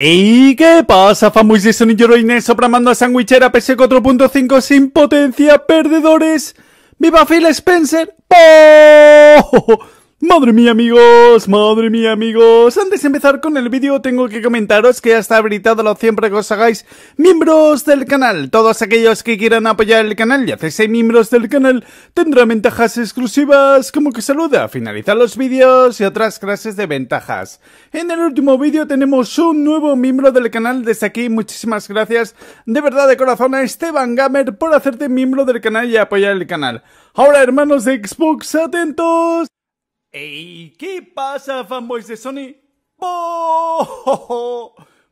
¿Y qué pasa, fanboys y Sony sopra a Sandwichera PS 4.5 sin potencia, perdedores? ¡Viva Phil Spencer! Madre mía amigos, madre mía amigos Antes de empezar con el vídeo tengo que comentaros que ya está habilitado lo siempre que os hagáis miembros del canal Todos aquellos que quieran apoyar el canal y hacerse miembros del canal Tendrán ventajas exclusivas como que saluda, finalizar los vídeos y otras clases de ventajas En el último vídeo tenemos un nuevo miembro del canal desde aquí Muchísimas gracias de verdad de corazón a Esteban Gamer por hacerte miembro del canal y apoyar el canal Ahora hermanos de Xbox, atentos ¡Ey! ¿Qué pasa, fanboys de Sony?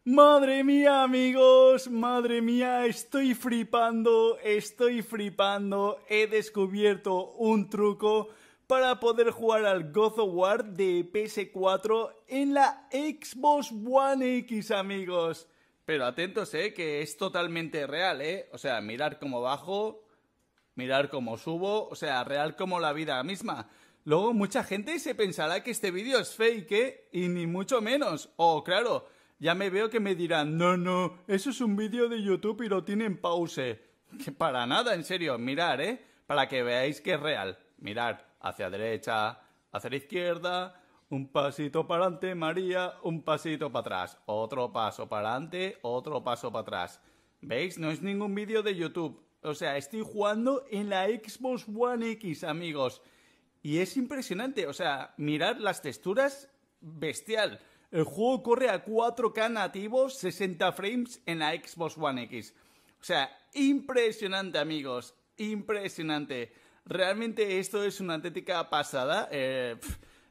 ¡Madre mía, amigos! ¡Madre mía! Estoy flipando, estoy flipando. He descubierto un truco para poder jugar al God of War de PS4 en la Xbox One X, amigos. Pero atentos, ¿eh? Que es totalmente real, ¿eh? O sea, mirar cómo bajo, mirar cómo subo, o sea, real como la vida misma. Luego mucha gente se pensará que este vídeo es fake ¿eh? y ni mucho menos. O oh, claro, ya me veo que me dirán, no, no, eso es un vídeo de YouTube y lo tienen pause. Que para nada, en serio, mirar, ¿eh? Para que veáis que es real. Mirar, hacia derecha, hacia la izquierda, un pasito para adelante, María, un pasito para atrás, otro paso para adelante, otro paso para atrás. ¿Veis? No es ningún vídeo de YouTube. O sea, estoy jugando en la Xbox One X, amigos. Y es impresionante, o sea, mirar las texturas, bestial. El juego corre a 4K nativos 60 frames en la Xbox One X. O sea, impresionante amigos, impresionante. Realmente esto es una auténtica pasada. Eh,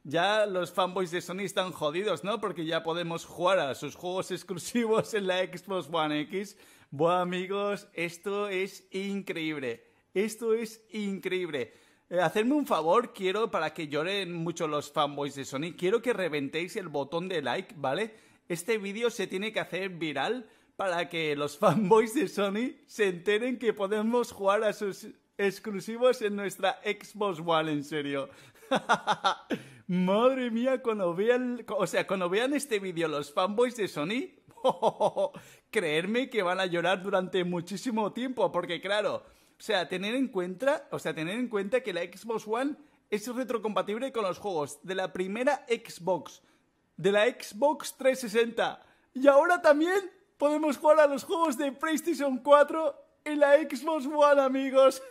ya los fanboys de Sony están jodidos, ¿no? Porque ya podemos jugar a sus juegos exclusivos en la Xbox One X. Bueno amigos, esto es increíble. Esto es increíble. Eh, hacerme un favor, quiero, para que lloren mucho los fanboys de Sony, quiero que reventéis el botón de like, ¿vale? Este vídeo se tiene que hacer viral para que los fanboys de Sony se enteren que podemos jugar a sus exclusivos en nuestra Xbox One, en serio. Madre mía, cuando vean, o sea, cuando vean este vídeo los fanboys de Sony, creerme que van a llorar durante muchísimo tiempo, porque claro, o sea, tener en cuenta, o sea, tener en cuenta que la Xbox One es retrocompatible con los juegos de la primera Xbox, de la Xbox 360 y ahora también podemos jugar a los juegos de PlayStation 4 en la Xbox One, amigos.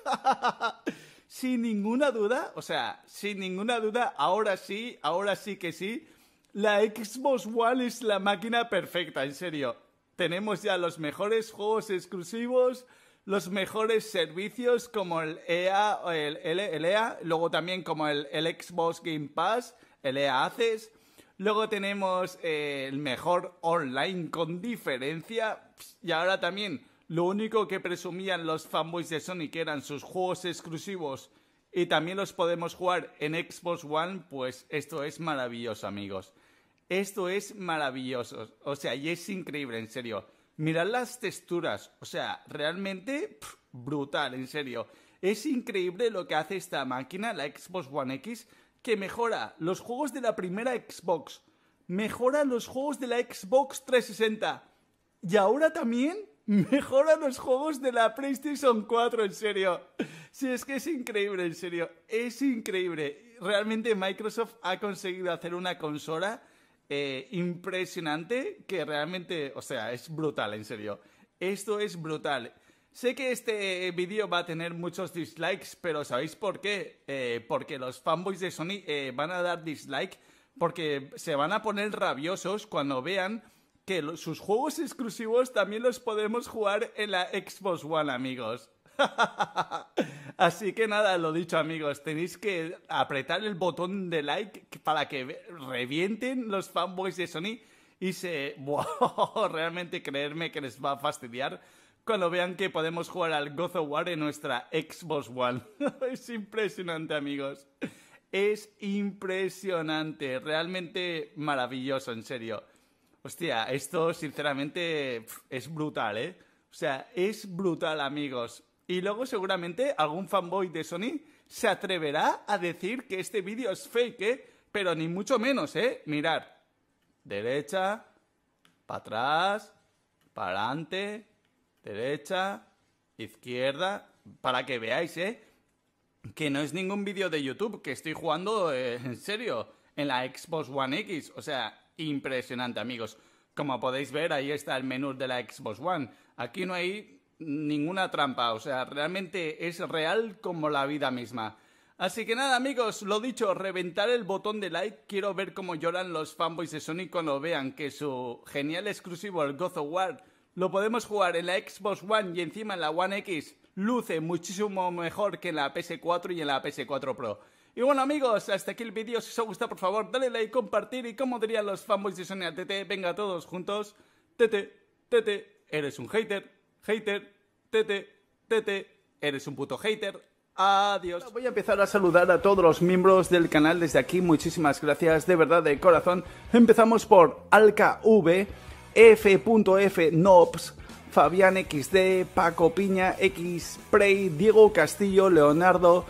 sin ninguna duda, o sea, sin ninguna duda, ahora sí, ahora sí que sí, la Xbox One es la máquina perfecta, en serio. Tenemos ya los mejores juegos exclusivos, los mejores servicios como el EA, el, EA e luego también como el, Xbox Game Pass, el EA Haces, Luego tenemos eh, el mejor online con diferencia. Y ahora también lo único que presumían los fanboys de Sony que eran sus juegos exclusivos y también los podemos jugar en Xbox One, pues esto es maravilloso amigos. Esto es maravilloso. O sea, y es increíble, en serio. Mirad las texturas, o sea, realmente brutal, en serio. Es increíble lo que hace esta máquina, la Xbox One X, que mejora los juegos de la primera Xbox, mejora los juegos de la Xbox 360 y ahora también mejora los juegos de la PlayStation 4, en serio. Si es que es increíble, en serio, es increíble. Realmente Microsoft ha conseguido hacer una consola eh, impresionante que realmente, o sea, es brutal, en serio. Esto es brutal. Sé que este eh, vídeo va a tener muchos dislikes, pero ¿sabéis por qué? Eh, porque los fanboys de Sony van a dar dislike porque se van a poner rabiosos cuando vean que sus juegos exclusivos también los podemos jugar en la Xbox One, amigos. Así que nada, lo dicho amigos, tenéis que apretar el botón de like para que revienten los fanboys de Sony y se... Wow, realmente creerme que les va a fastidiar cuando vean que podemos jugar al God of War en nuestra Xbox One. es impresionante amigos. Es impresionante, realmente maravilloso, en serio. Hostia, esto sinceramente es brutal, ¿eh? O sea, es brutal, amigos. Y luego seguramente algún fanboy de Sony se atreverá a decir que este vídeo es fake, ¿eh? Pero ni mucho menos, ¿eh? Mirar. Derecha, para atrás, para adelante, derecha, izquierda, para que veáis, ¿eh? Que no es ningún vídeo de YouTube, que estoy jugando eh, en serio en la Xbox One X. O sea, impresionante, amigos. Como podéis ver, ahí está el menú de la Xbox One. Aquí no hay ninguna trampa, o sea, realmente es real como la vida misma. Así que nada amigos, lo dicho, reventar el botón de like, quiero ver cómo lloran los fanboys de Sony cuando vean que su genial exclusivo, el God of War, lo podemos jugar en la Xbox One y encima en la One X, luce muchísimo mejor que en la PS4 y en la PS4 Pro. Y bueno amigos, hasta aquí el vídeo, si os ha gustado por favor dale like, compartir y como dirían los fanboys de Sony a TT, venga todos juntos, TT, TT, eres un hater hater, tete, tete, eres un puto hater. Adiós. Voy a empezar a saludar a todos los miembros del canal desde aquí. Muchísimas gracias, de verdad, de corazón. Empezamos por AlcaV, F.FNobs, Fabián XD, Paco Piña, Xprey, Diego Castillo, Leonardo,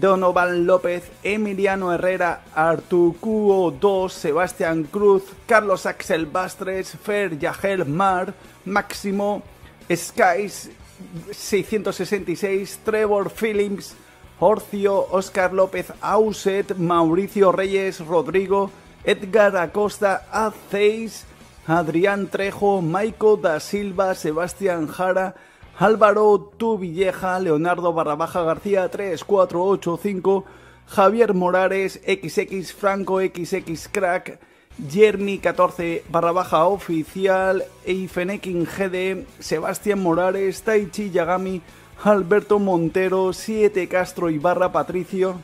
Donovan López, Emiliano Herrera, Artucuo 2, Sebastián Cruz, Carlos Axel Bastres, Fer Yajel, Mar, Máximo, Skies 666, Trevor Phillips, Horcio, Oscar López Auset, Mauricio Reyes, Rodrigo, Edgar Acosta, a Adrián Trejo, Maico da Silva, Sebastián Jara, Álvaro Tuvilleja, Leonardo Barrabaja García 3485, Javier Morales, XX Franco, XX Crack, Jeremy 14 barra baja oficial, Eifenekin GD, Sebastián Morales, Taichi Yagami, Alberto Montero, 7 Castro y barra Patricio,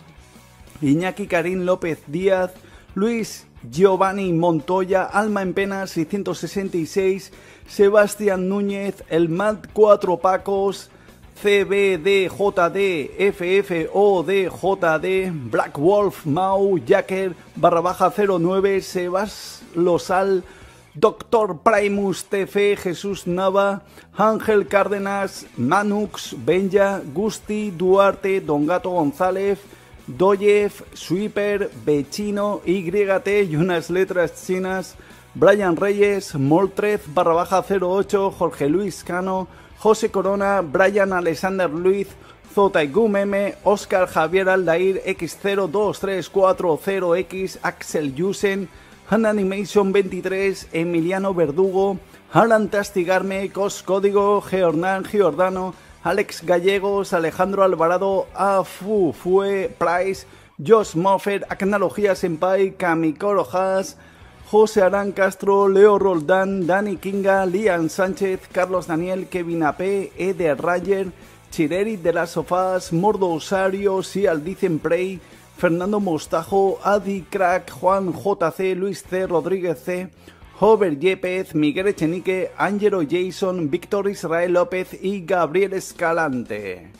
Iñaki Karim López Díaz, Luis Giovanni Montoya, Alma en Pena 666, Sebastián Núñez, El Mad 4 Pacos, CBDJD, FFODJD, Black Wolf, Mau, Jacker, barra baja 09, Sebas Losal, Doctor Primus TF, Jesús Nava, Ángel Cárdenas, Manux, Benja, Gusti, Duarte, Don Gato González, Doyev, Sweeper, Bechino, YT y unas letras chinas, Brian Reyes, Moltrez, barra baja 08, Jorge Luis Cano, José Corona, Brian Alexander Luis, Zota Gumeme, Oscar Javier Aldair, X02340X, Axel Yusen, Han Animation 23, Emiliano Verdugo, Alan Tastigarme, Cos Código, Giordano, Alex Gallegos, Alejandro Alvarado, Afu Fue, Price, Josh Moffett, Acnalogía Senpai, Kamikoro Haas, José Arán Castro, Leo Roldán, Dani Kinga, Lian Sánchez, Carlos Daniel, Kevin Ape, Eder Rayer, Chireri de las Sofás, Mordo Osario, Sial Dicen Prey, Fernando Mostajo, Adi Crack, Juan JC, Luis C, Rodríguez C, Hover Yepes, Miguel Echenique, Angelo Jason, Víctor Israel López y Gabriel Escalante.